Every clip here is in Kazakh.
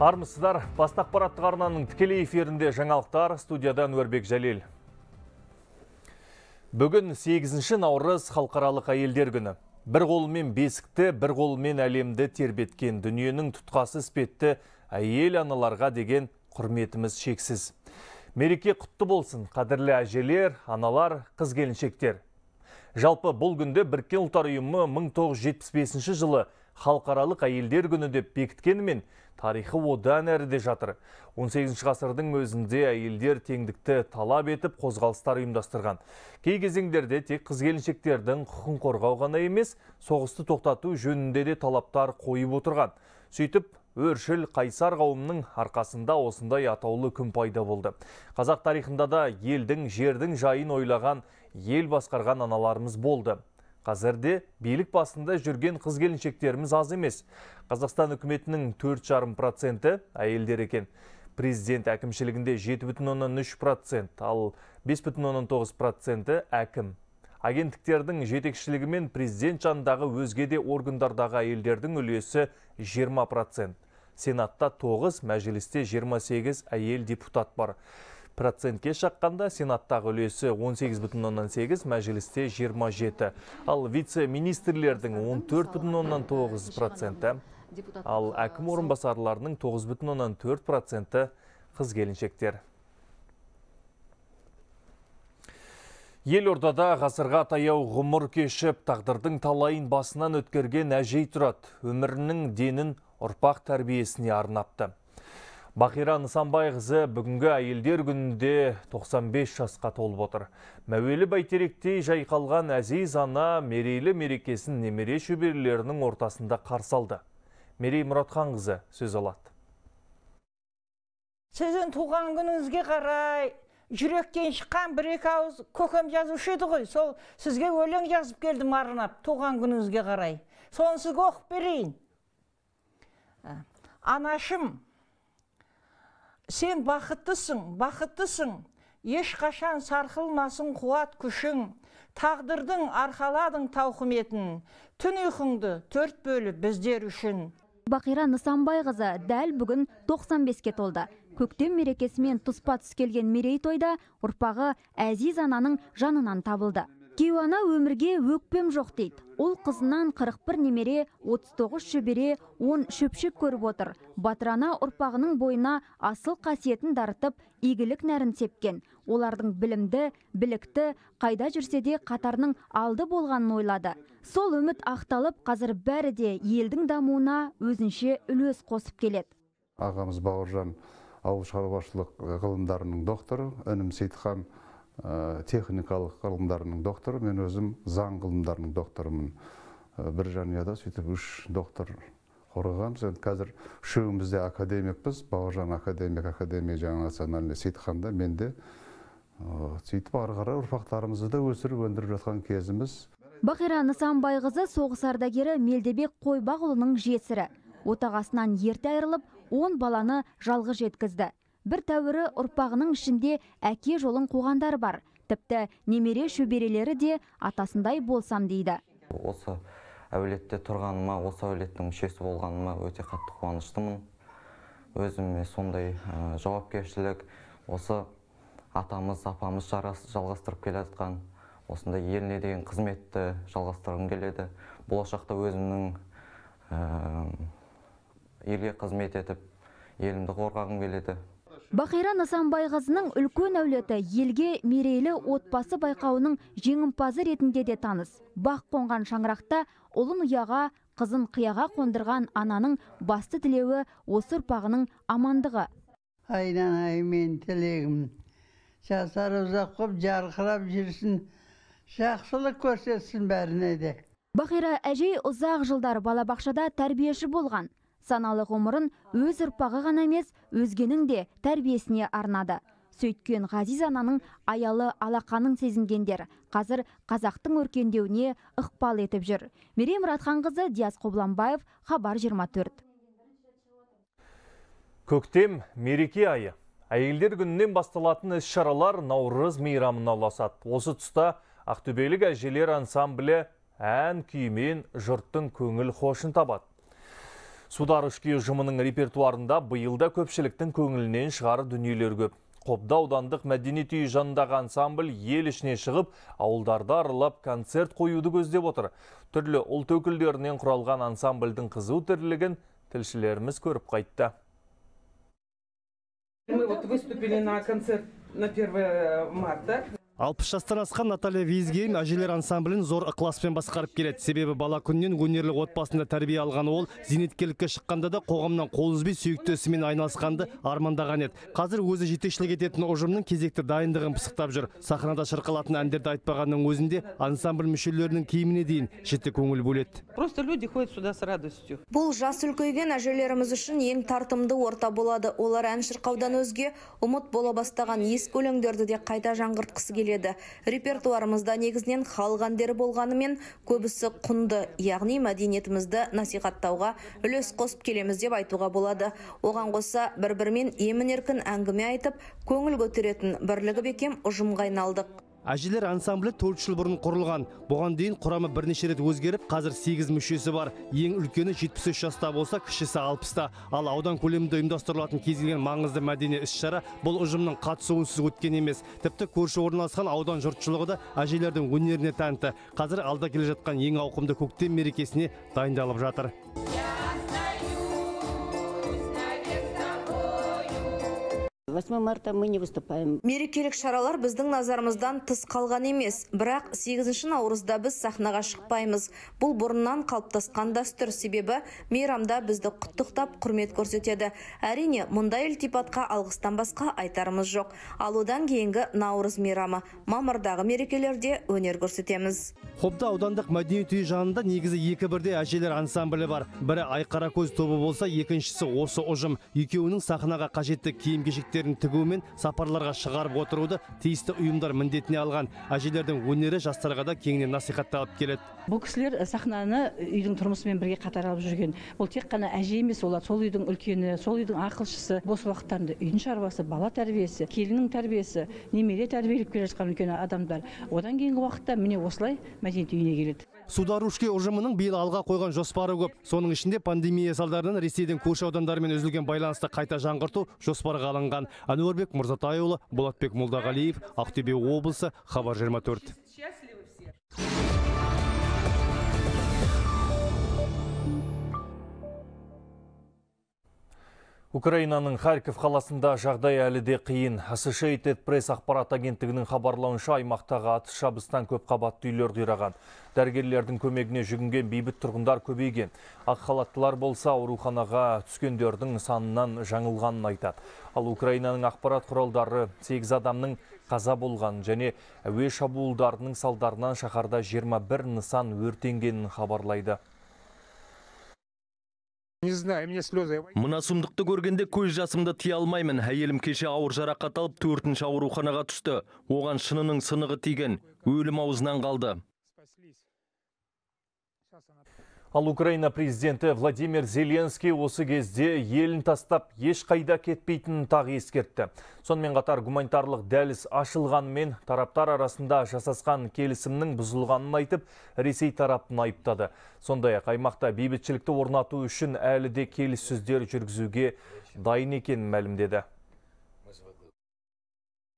армысыздар басты ақпараттық арнаның тікелей эфирінде жаңалықтар студиядан өрбек жәлел бүгін 8 наурыз халықаралық әйелдер күні бір қолымен бесікті бір қолымен әлемді тербеткен дүниенің тұтқасы іспетті әйел аналарға деген құрметіміз шексіз мереке құтты болсын қадірлі әжелер аналар қыз келіншектер жалпы бұл күнде біріккен ұлттар ұйымы 1975 жылы халықаралық әйелдер күні деп бекіткенімен тарихы одан әріде жатыр 18 ғасырдың өзінде әйелдер теңдікті талап етіп қозғалыстар ұйымдастырған кей кезеңдерде тек қыз келіншектердің құқын қорғау ғана емес соғысты тоқтату жөнінде де талаптар қойып отырған сөйтіп өршіл қайсар қауымның арқасында осындай атаулы күн пайда болды қазақ тарихында да елдің жердің жайын ойлаған ел басқарған аналарымыз болды Қазірде билік басында жүрген қыз келіншектеріміз аз емес. Қазақстан үкіметінің 45 проценті әйелдер екен. Президент әкімшілігінде 7,3%, ал 59 әкім. Агенттіктердің жетекшілігімен президент жанындағы де органдардағы әйелдердің үлесі 20%. Сенатта 9, мәжілісте 28 әйел депутат бар процентке шаққанда сенаттағы үлесі 18,8, мәжілісте 27. Ал вице-министрлердің 14,9 проценті, ал әкім орынбасарларының 9,4 проценті қыз келіншектер. ордада ғасырға таяу ғымыр кешіп, тағдырдың талайын басынан өткерген әжей тұрат, өмірінің денін ұрпақ тәрбиесіне арнапты. Бақира Нысанбайқызы бүгінгі әйелдер күнінде 95 жасқа толып отыр. Мәуелі бәйтеректей жайқалған әзейз ана мерейлі мерекесін немере шөберілерінің ортасында қарсалды. Мерей Мұратханқызы сөз алады. Сіздің туған күніңізге қарай жүректен шыққан бір екі ауыз көкем жазып еді ғой сол сізге өлең жазып келді марынап туған күніңізге қарай соны сізге оқып берейін анашым сен бақыттысың бақыттысың ешқашан сарқылмасын қуат күшің тағдырдың арқаладың тауқыметін түн ұйқыңды төрт бөліп біздер үшін бақира нысанбайқызы дәл бүгін 95-ке толды көктем мерекесімен тұспа тұс келген мерейтойда ұрпағы әзиз ананың жанынан табылды Кейуана өмірге өкпем жоқ дейді ол қызынан 41 немере 39 шөбере 10 шөпшек көріп отыр батыр ана ұрпағының бойына асыл қасиетін дарытып игілік нәрін сепкен олардың білімді білікті қайда жүрсе де қатарының алды болғанын ойлады сол үміт ақталып қазір бәрі де елдің дамуына өзінше үлес қосып келеді ағамыз бауыржан ауыл шаруашылық ғылымдарының докторы інім сейітхан Э, техникалық ғылымдарының докторы мен өзім заң ғылымдарының докторымын э, бір жанұяда сөйтіп үш доктор қорғағанбыз енді қазір үшеуіміз де академикпіз бауыржан академик академия жаңа национальный сейітханда мен де э, сөйтіп ары қарай ұрпақтарымызды да өсіріп өндіріп жатқан кезіміз бақира нысанбайқызы соғыс ардагері мелдебек қойбақұлының жесірі отағасынан ерте айырылып он баланы жалғыз жеткізді бір тәуірі ұрпағының ішінде әке жолын қуғандар бар тіпті немере шөберелері де атасындай болсам дейді осы әулетте тұрғаныма осы әулеттің мүшесі болғаныма өте қатты қуаныштымын өзіме сондай жауапкершілік осы атамыз апамыз жалғастырып келе жатқан осындай еліне деген қызметті жалғастырғым келеді болашақта өзімнің елге қызмет етіп елімді қорғағым келеді бақира нысанбайқызының үлкен әулеті елге мерейлі отбасы байқауының жеңімпазы ретінде де таныс бақ қонған шаңырақта ұлын ұяға қызын қияға қондырған ананың басты тілеуі осы ұрпағының амандығы ай менің тілегім жасар ұзақ болып жарқырап жүрсін жақсылық көрсетсін бәріне де бақира әжей ұзақ жылдар балабақшада тәрбиеші болған саналы ғұмырын өз ұрпағы ғана емес өзгенің де тәрбиесіне арнады сөйткен ғазиз ананың аялы алақанын сезінгендер қазір қазақтың өркендеуіне ықпал етіп жүр мерей мұратханқызы диас қобланбаев хабар 24. көктем мереке айы әйелдер күнінен басталатын іс шаралар наурыз мейрамына ұласады осы тұста ақтөбелік әжелер ансамблі ән күймен жұрттың көңіл хошын табады Судар үшкей жұмының репертуарында бұйылда көпшіліктің көңілінен шығары дүниелер көп. Қобда аудандық мәдениет үйі жанындағы ансамбль ел ішіне шығып, ауылдарда арылап концерт қоюды көздеп отыр. Түрлі ұлт өкілдерінен құралған ансамбльдің қызу тірлігін тілшілеріміз көріп қайтты. Мы вот выступили на концерт на 1 э, марта алпыс жастан асқан наталья визгейн әжелер ансамблін зор ықыласпен басқарып келеді себебі бала күнінен өнерлі отбасында тәрбие алған ол зейнеткерлікке шыққанда да қоғамнан қол үзбей сүйікті ісімен айналысқанды армандаған еді қазір өзі жетекшілік ететін ұжымның кезекті дайындығын пысықтап жүр сахнада шырқалатын әндерді айтпағанның өзінде ансамбль мүшелерінің киіміне дейін жіті көңіл бөледі просто люди ходят сюда с радостью бұл жас үлкейген әжелеріміз үшін ең тартымды орта болады олар ән шырқаудан өзге ұмыт бола бастаған ескі өлеңдерді де қайта жаңғыртқысы келеді келеді репертуарымызда негізінен халық болғанымен көбісі құнды яғни мәдениетімізді насихаттауға үлес қосып келеміз деп айтуға болады оған қоса бір бірімен емін еркін әңгіме айтып көңіл көтеретін бірлігі бекем ұжымға айналдық әжелер ансамблі төрт жыл бұрын құрылған бұған дейін құрамы бірнеше рет өзгеріп қазір сегіз мүшесі бар ең үлкені жетпіс үш жаста болса кішісі алпыста ал аудан көлемінде ұйымдастырылатын кез келген маңызды мәдени іс шара бұл ұжымның қатысуынсыз өткен емес тіпті көрші орналасқан аудан жұртшылығы да әжелердің өнеріне тәнті қазір алда келе жатқан ең ауқымды көктем мерекесіне дайындалып жатыр 8 марта мы не выступаем. Мерекелік шаралар біздің назарымыздан тыс қалған емес, бірақ 8 наурызда біз сахнаға шықпаймыз. Бұл бұрыннан қалыптасқан дәстүр себебі мейрамда бізді құттықтап құрмет көрсетеді. Әрине, мұндай ілтипатқа алғыстан басқа айтарымыз жоқ. Ал одан кейінгі наурыз мейрамы мамырдағы мерекелерде өнер көрсетеміз. Хобда аудандық мәдениет үйі жанында негізі екі бірде әжелер ансамблі бар. Бірі көз тобы болса, екіншісі осы ұжым. Екеуінің сахнаға қажетті киім кешектерін көйлегін тігумен сапарларға шығарып отыруды тиісті ұйымдар міндетіне алған әжелердің өнері жастарға да кеңінен насихатталып келеді бұл кісілер э, сахнаны э, үйдің тұрмысымен бірге қатар алып жүрген бұл тек қана әже емес олар сол үйдің үлкені сол үйдің ақылшысы бос уақыттарында үйдің шаруасы бала тәрбиесі келіннің тәрбиесі немере тәрбиелеп келе жатқан үлкен адамдар одан кейінгі уақытта міне осылай мәдениет үйіне келеді сударушки ұжымының биыл алға қойған жоспары көп соның ішінде пандемия салдарынан ресейдің көрші аудандарымен үзілген байланысты қайта жаңғырту жоспарға алынған әнуарбек мырзатайұлы болатбек молдағалиев ақтөбе облысы хабар 24. Украинаның Харьков қаласында жағдай әлі де қиын. Associated Press ақпарат агенттігінің хабарлауынша аймақтағы атыс шабыстан көп қабат үйлер қираған. Дәрігерлердің көмегіне жүгінген бейбіт тұрғындар көбейген. Ақ халаттылар болса ауруханаға түскендердің санынан жаңылғанын айтады. Ал Украинаның ақпарат құралдары 8 адамның қаза болған және әуе шабуылдарының салдарынан шаһарда 21 нысан өртенгенін хабарлайды не знаю слезы мына сұмдықты көргенде көз жасымды тия алмаймын әйелім кеше ауыр жарақат алып төртінші ауруханаға түсті оған шынының сынығы тиген өлім аузынан қалды Ал Украина президенті Владимир Зеленский осы кезде елін тастап еш қайда кетпейтінін тағы ескертті. Сонымен қатар гуманитарлық дәліз мен тараптар арасында жасасқан келісімнің бұзылғанын айтып, Ресей тараптын айыптады. Сондай-ақ аймақта бейбітшілікті орнату үшін әлі де келіссөздер жүргізуге дайын екен мәлімдеді.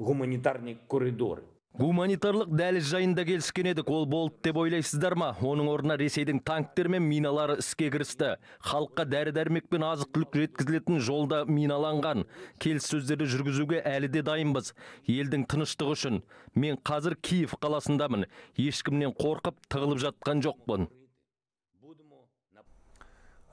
Гуманитарный коридоры Гуманитарлық дәліз жайында келіскен едік, ол болды деп ойлайсыздар ма? Оның орнына Ресейдің танктер мен миналары іске кірісті. Халыққа дәрі-дәрмек пен азық-түлік жеткізілетін жолда миналанған. Келіссөздерді жүргізуге әлі де дайынбыз. Елдің тыныштығы үшін мен қазір Киев қаласындамын. Ешкімнен қорқып тығылып жатқан жоқпын.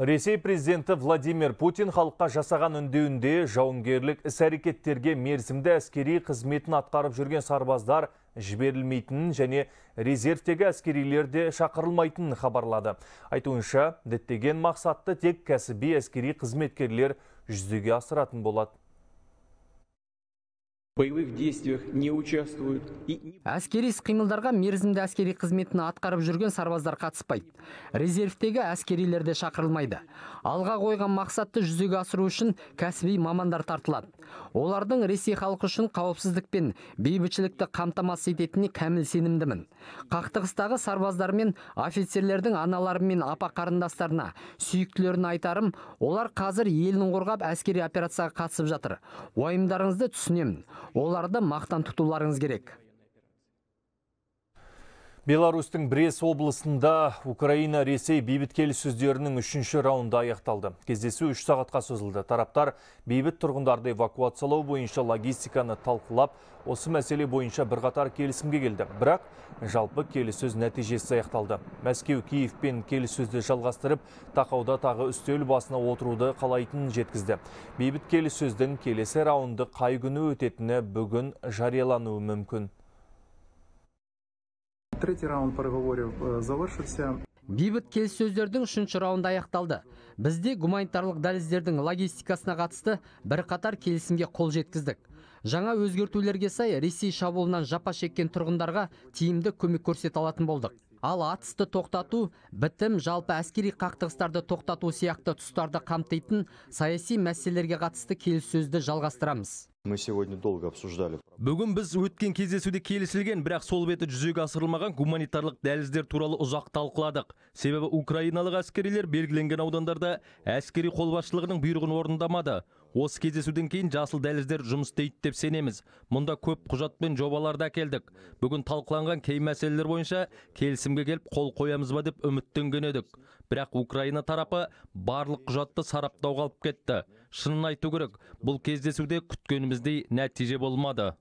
Ресей президенті Владимир Путин халыққа жасаған үндеуінде жауынгерлік іс-әрекеттерге мерзімді әскери қызметін атқарып жүрген сарбаздар жіберілмейтінін және резервтегі әскерилер де шақырылмайтынын хабарлады. Айтуынша, діттеген мақсатты тек кәсіби әскери қызметкерлер жүзеге асыратын болады боевых действиях не участвуют әскери іс мерзімді әскери қызметін атқарып жүрген сарбаздар қатыспайды резервтегі әскерилер де шақырылмайды алға қойған мақсатты жүзеге асыру үшін кәсіби мамандар тартылады олардың ресей халқы үшін қауіпсіздік пен бейбітшілікті қамтамасыз ететініне кәміл сенімдімін қақтығыстағы сарбаздар мен офицерлердің аналары мен апа қарындастарына сүйіктілеріне айтарым олар қазір елін қорғап әскери операцияға қатысып жатыр уайымдарыңызды түсінемін оларды мақтан тұтуларыңыз керек Беларусьтің Брес облысында Украина Ресей бейбіт келіссөздерінің үшінші раунды аяқталды. Кездесу үш сағатқа созылды. Тараптар бейбіт тұрғындарды эвакуациялау бойынша логистиканы талқылап, осы мәселе бойынша бірқатар келісімге келді. Бірақ жалпы келіссөз нәтижесі аяқталды. Мәскеу Киевпен келіссөзді жалғастырып, тақауда тағы үстел басына отыруды қалайтын жеткізді. Бейбіт келіссөздің келесі раунды қай күні өтетіні бүгін жариялануы мүмкін. Третий раунд переговоров завершился. Бейбіт келіссөздердің үшінші раунды аяқталды бізде гуманитарлық дәліздердің логистикасына қатысты бір қатар келісімге қол жеткіздік жаңа өзгертулерге сай ресей шабуылынан жапа шеккен тұрғындарға тиімді көмек көрсет алатын болдық ал атысты тоқтату бітім жалпы әскери қақтығыстарды тоқтату сияқты тұстарды қамтитын саяси мәселелерге қатысты келіссөзді жалғастырамыз Мы сегодня долго обсуждали. Бүгін біз өткен кездесуде келісілген, бірақ сол беті жүзеге асырылмаған гуманитарлық дәліздер туралы ұзақ талқыладық. Себебі украиналық әскерилер белгіленген аудандарда әскери қолбасшылығының бұйрығын орындамады. Осы кездесуден кейін жасыл дәліздер жұмыс істейді деп сенеміз. Мұнда көп құжат пен жобаларды әкелдік. Бүгін талқыланған кей мәселелер бойынша келісімге келіп қол қоямыз ба деп үміттенген едік. Бірақ Украина тарапы барлық құжатты сараптауға алып кетті шынын айту керек бұл кездесуде күткеніміздей нәтиже болмады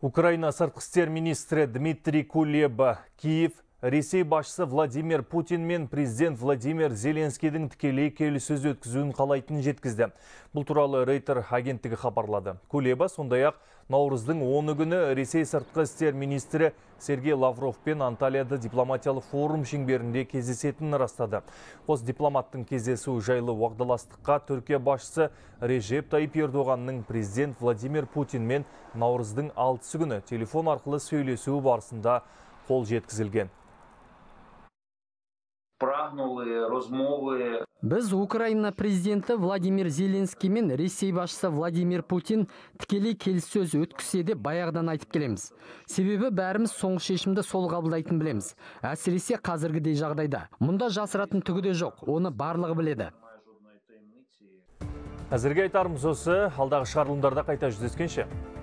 украина сыртқы істер министрі дмитрий кулеба киев ресей басшысы владимир путин мен президент владимир зеленскийдің тікелей келіссөз өткізуін қалайтынын жеткізді бұл туралы рейтер агенттігі хабарлады кулеба сондай ақ наурыздың 10 күні Ресей сыртқы істер министрі Сергей Лавров пен Анталияда дипломатиялық форум шеңберінде кездесетінін растады. Қос дипломаттың кездесуі жайлы уағдаластыққа Түркия басшысы Режеп Тайып Ердоғанның президент Владимир Путинмен наурыздың алтысы күні телефон арқылы сөйлесуі барысында қол жеткізілген прагнули розмови. Біз Украина президенті Владимир Зеленский мен Ресей басшысы Владимир Путин тікелей келіссөз өткізсе де баяғыдан айтып келеміз. Себебі бәріміз соңғы шешімді сол қабылдайтын білеміз. Әсіресе қазіргідей жағдайда. Мұнда жасыратын түгі де жоқ, оны барлығы біледі. Әзірге айтарымыз осы, алдағы шығарылымдарда қайта жүздескенше.